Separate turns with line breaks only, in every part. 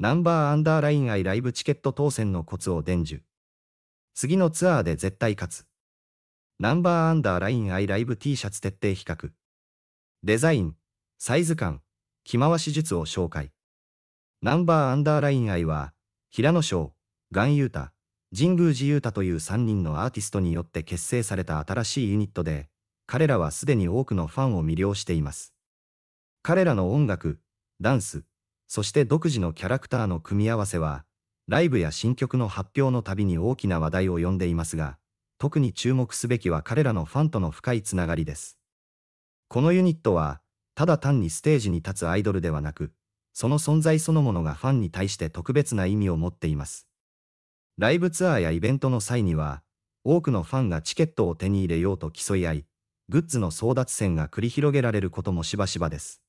ナンバーアンダーライン愛ライブチケット当選のコツを伝授。次のツアーで絶対勝つ。ナンバーアンダーライン愛ライブ T シャツ徹底比較。デザイン、サイズ感、着回し術を紹介。ナンバーアンダーライン愛は、平野翔、岩優太、神宮寺優太という3人のアーティストによって結成された新しいユニットで、彼らはすでに多くのファンを魅了しています。彼らの音楽、ダンス、そして独自のキャラクターの組み合わせは、ライブや新曲の発表のたびに大きな話題を呼んでいますが、特に注目すべきは彼らのファンとの深いつながりです。このユニットは、ただ単にステージに立つアイドルではなく、その存在そのものがファンに対して特別な意味を持っています。ライブツアーやイベントの際には、多くのファンがチケットを手に入れようと競い合い、グッズの争奪戦が繰り広げられることもしばしばです。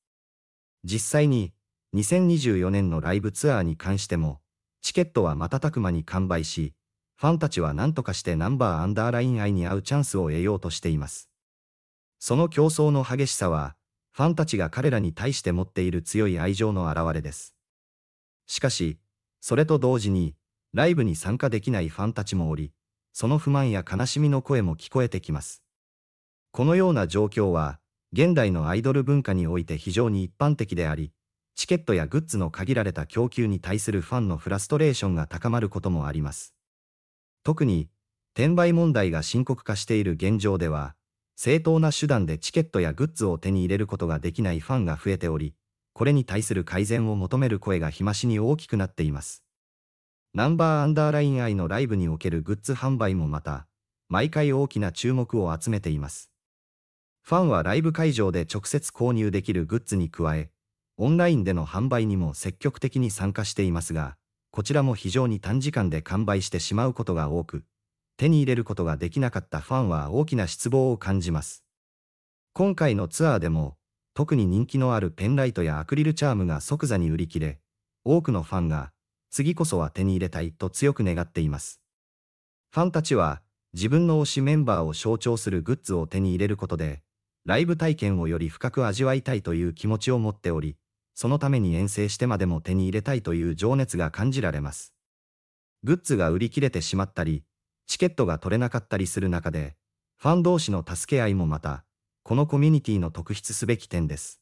実際に、2024年のライブツアーに関しても、チケットは瞬く間に完売し、ファンたちは何とかしてナンバーアンダーライン愛に合うチャンスを得ようとしています。その競争の激しさは、ファンたちが彼らに対して持っている強い愛情の表れです。しかし、それと同時に、ライブに参加できないファンたちもおり、その不満や悲しみの声も聞こえてきます。このような状況は、現代のアイドル文化において非常に一般的であり、チケットやグッズの限られた供給に対するファンのフラストレーションが高まることもあります。特に、転売問題が深刻化している現状では、正当な手段でチケットやグッズを手に入れることができないファンが増えており、これに対する改善を求める声が日増しに大きくなっています。ナンバーアンダーライン愛のライブにおけるグッズ販売もまた、毎回大きな注目を集めています。ファンはライブ会場で直接購入できるグッズに加え、オンラインでの販売にも積極的に参加していますが、こちらも非常に短時間で完売してしまうことが多く、手に入れることができなかったファンは大きな失望を感じます。今回のツアーでも、特に人気のあるペンライトやアクリルチャームが即座に売り切れ、多くのファンが、次こそは手に入れたいと強く願っています。ファンたちは、自分の推しメンバーを象徴するグッズを手に入れることで、ライブ体験をより深く味わいたいという気持ちを持っており、そのために遠征してまでも手に入れたいという情熱が感じられます。グッズが売り切れてしまったり、チケットが取れなかったりする中で、ファン同士の助け合いもまた、このコミュニティの特筆すべき点です。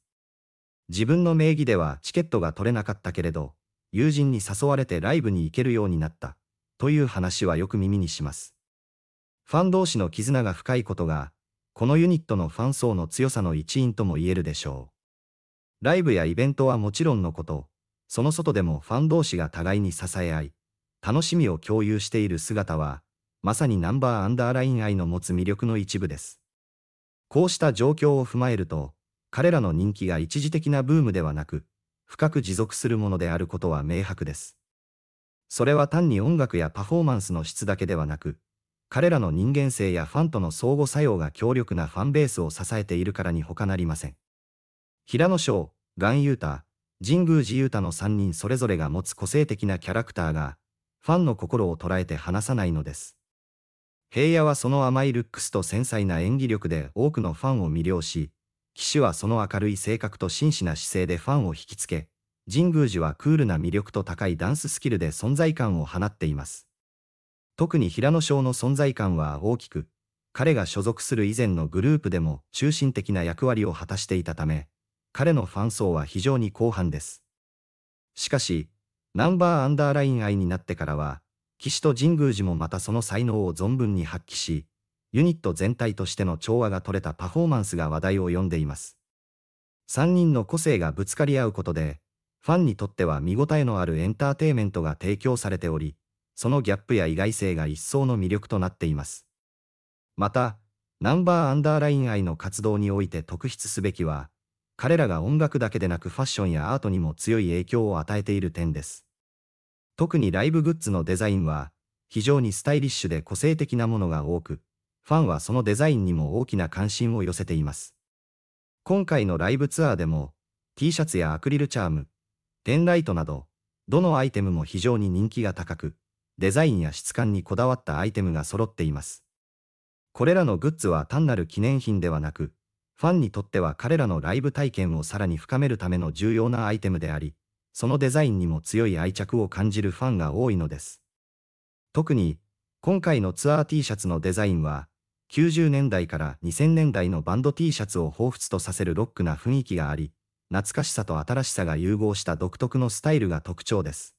自分の名義ではチケットが取れなかったけれど、友人に誘われてライブに行けるようになった、という話はよく耳にします。ファン同士の絆が深いことが、このユニットのファン層の強さの一因とも言えるでしょう。ライブやイベントはもちろんのこと、その外でもファン同士が互いに支え合い、楽しみを共有している姿は、まさにナンバーアンダーライン愛の持つ魅力の一部です。こうした状況を踏まえると、彼らの人気が一時的なブームではなく、深く持続するものであることは明白です。それは単に音楽やパフォーマンスの質だけではなく、彼らの人間性やファンとの相互作用が強力なファンベースを支えているからに他なりません。平野翔、岩優太、神宮寺優太の3人それぞれが持つ個性的なキャラクターが、ファンの心を捉えて離さないのです。平野はその甘いルックスと繊細な演技力で多くのファンを魅了し、騎手はその明るい性格と真摯な姿勢でファンを引きつけ、神宮寺はクールな魅力と高いダンススキルで存在感を放っています。特に平野翔の存在感は大きく、彼が所属する以前のグループでも中心的な役割を果たしていたため、彼のファン層は非常に広範です。しかし、ナンバーアンダーライン愛になってからは、岸と神宮寺もまたその才能を存分に発揮し、ユニット全体としての調和が取れたパフォーマンスが話題を呼んでいます。3人の個性がぶつかり合うことで、ファンにとっては見応えのあるエンターテイメントが提供されており、そのギャップや意外性が一層の魅力となっています。また、ナンバーアンダーライン愛の活動において特筆すべきは、彼らが音楽だけでなくファッションやアートにも強い影響を与えている点です。特にライブグッズのデザインは、非常にスタイリッシュで個性的なものが多く、ファンはそのデザインにも大きな関心を寄せています。今回のライブツアーでも、T シャツやアクリルチャーム、ペンライトなど、どのアイテムも非常に人気が高く、デザインや質感にこだわったアイテムが揃っています。これらのグッズは単なる記念品ではなく、ファンにとっては彼らのライブ体験をさらに深めるための重要なアイテムであり、そのデザインにも強い愛着を感じるファンが多いのです。特に、今回のツアー T シャツのデザインは、90年代から2000年代のバンド T シャツを彷彿とさせるロックな雰囲気があり、懐かしさと新しさが融合した独特のスタイルが特徴です。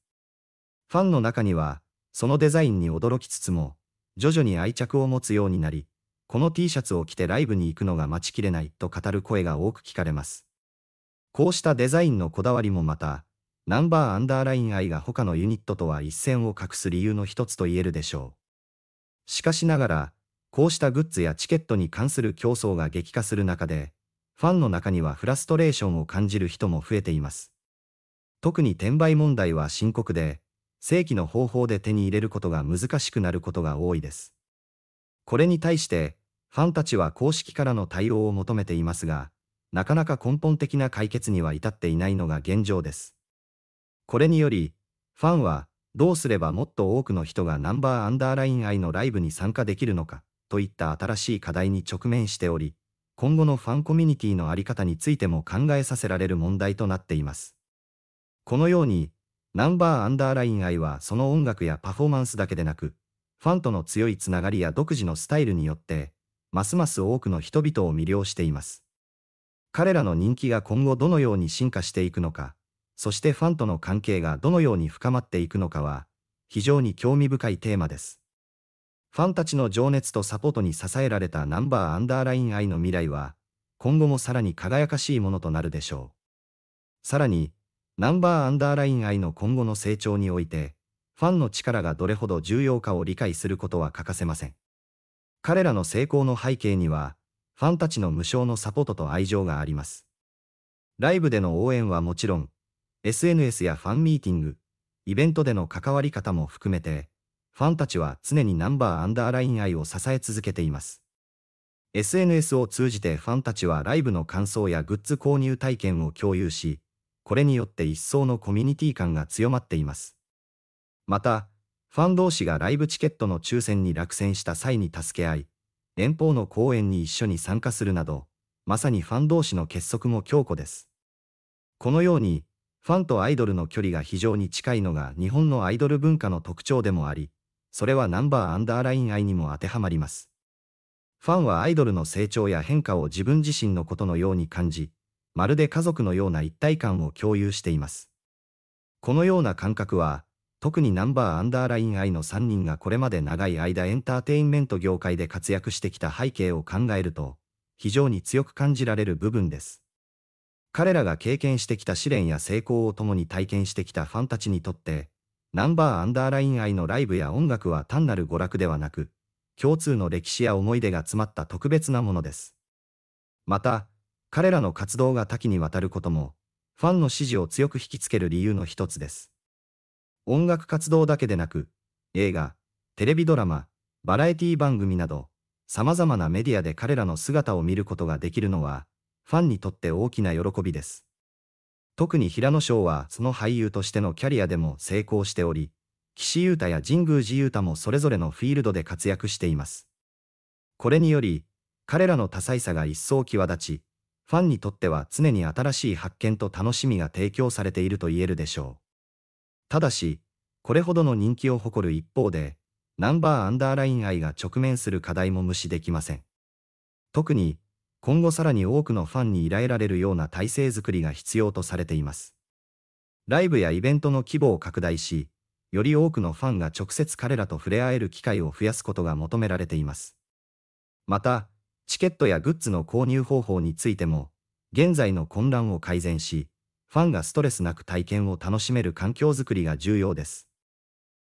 ファンの中には、そのデザインに驚きつつも、徐々に愛着を持つようになり、この T シャツを着てライブに行くのが待ちきれないと語る声が多く聞かれます。こうしたデザインのこだわりもまた、ナンバーアンダーライン愛が他のユニットとは一線を画す理由の一つと言えるでしょう。しかしながら、こうしたグッズやチケットに関する競争が激化する中で、ファンの中にはフラストレーションを感じる人も増えています。特に転売問題は深刻で、正規の方法で手に入れることが難しくなることが多いです。これに対して、ファンたちは公式からの対応を求めていますが、なかなか根本的な解決には至っていないのが現状です。これにより、ファンは、どうすればもっと多くの人がナンバーアンダーライン愛のライブに参加できるのか、といった新しい課題に直面しており、今後のファンコミュニティのあり方についても考えさせられる問題となっています。このように、ナンバーアンダーライン愛はその音楽やパフォーマンスだけでなく、ファンとの強いつながりや独自のスタイルによって、ますます多くの人々を魅了しています。彼らの人気が今後どのように進化していくのか、そしてファンとの関係がどのように深まっていくのかは、非常に興味深いテーマです。ファンたちの情熱とサポートに支えられたナンバーアンダーライン愛の未来は、今後もさらに輝かしいものとなるでしょう。さらに、ナンバーアンダーライン愛の今後の成長において、ファンの力がどれほど重要かを理解することは欠かせません。彼らの成功の背景には、ファンたちの無償のサポートと愛情があります。ライブでの応援はもちろん、SNS やファンミーティング、イベントでの関わり方も含めて、ファンたちは常にナンバーアンダーライン愛を支え続けています。SNS を通じてファンたちはライブの感想やグッズ購入体験を共有し、これによって一層のコミュニティ感が強まっています。また、ファン同士がライブチケットの抽選に落選した際に助け合い、遠方の公演に一緒に参加するなど、まさにファン同士の結束も強固です。このように、ファンとアイドルの距離が非常に近いのが日本のアイドル文化の特徴でもあり、それはナンバーアンダーライン愛にも当てはまります。ファンはアイドルの成長や変化を自分自身のことのように感じ、まるで家族のような一体感を共有しています。このような感覚は、特にナンバーアンダーライン I の3人がこれまで長い間エンターテインメント業界で活躍してきた背景を考えると、非常に強く感じられる部分です。彼らが経験してきた試練や成功を共に体験してきたファンたちにとって、ナンバーアンダーライン I のライブや音楽は単なる娯楽ではなく、共通の歴史や思い出が詰まった特別なものです。また、彼らの活動が多岐にわたることも、ファンの支持を強く引きつける理由の一つです。音楽活動だけでなく、映画、テレビドラマ、バラエティ番組など、様々なメディアで彼らの姿を見ることができるのは、ファンにとって大きな喜びです。特に平野翔はその俳優としてのキャリアでも成功しており、岸優太や神宮寺優太もそれぞれのフィールドで活躍しています。これにより、彼らの多彩さが一層際立ち、ファンにとっては常に新しい発見と楽しみが提供されていると言えるでしょう。ただし、これほどの人気を誇る一方で、ナンバーアンダーライン愛が直面する課題も無視できません。特に、今後さらに多くのファンに依頼られるような体制づくりが必要とされています。ライブやイベントの規模を拡大し、より多くのファンが直接彼らと触れ合える機会を増やすことが求められています。また、チケットやグッズの購入方法についても、現在の混乱を改善し、ファンがストレスなく体験を楽しめる環境づくりが重要です。